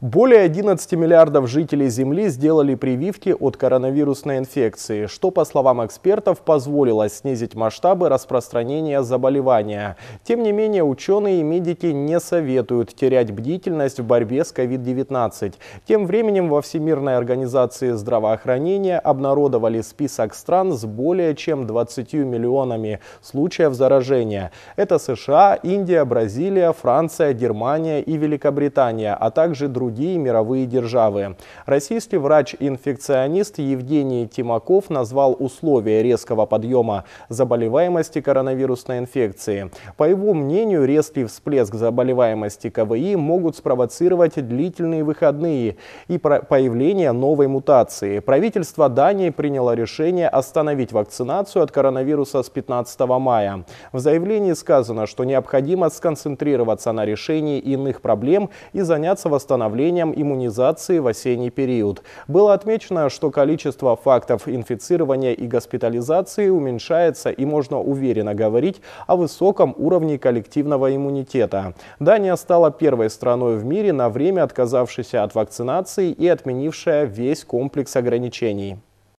Более 11 миллиардов жителей Земли сделали прививки от коронавирусной инфекции, что, по словам экспертов, позволило снизить масштабы распространения заболевания. Тем не менее, ученые и медики не советуют терять бдительность в борьбе с COVID-19. Тем временем во Всемирной организации здравоохранения обнародовали список стран с более чем 20 миллионами случаев заражения. Это США, Индия, Бразилия, Франция, Германия и Великобритания, а также другие другие мировые державы. Российский врач-инфекционист Евгений Тимаков назвал условия резкого подъема заболеваемости коронавирусной инфекции. По его мнению, резкий всплеск заболеваемости КВИ могут спровоцировать длительные выходные и появление новой мутации. Правительство Дании приняло решение остановить вакцинацию от коронавируса с 15 мая. В заявлении сказано, что необходимо сконцентрироваться на решении иных проблем и заняться восстановлением направлениям иммунизации в осенний период. Было отмечено, что количество фактов инфицирования и госпитализации уменьшается и можно уверенно говорить о высоком уровне коллективного иммунитета. Дания стала первой страной в мире на время отказавшейся от вакцинации и отменившая весь комплекс ограничений.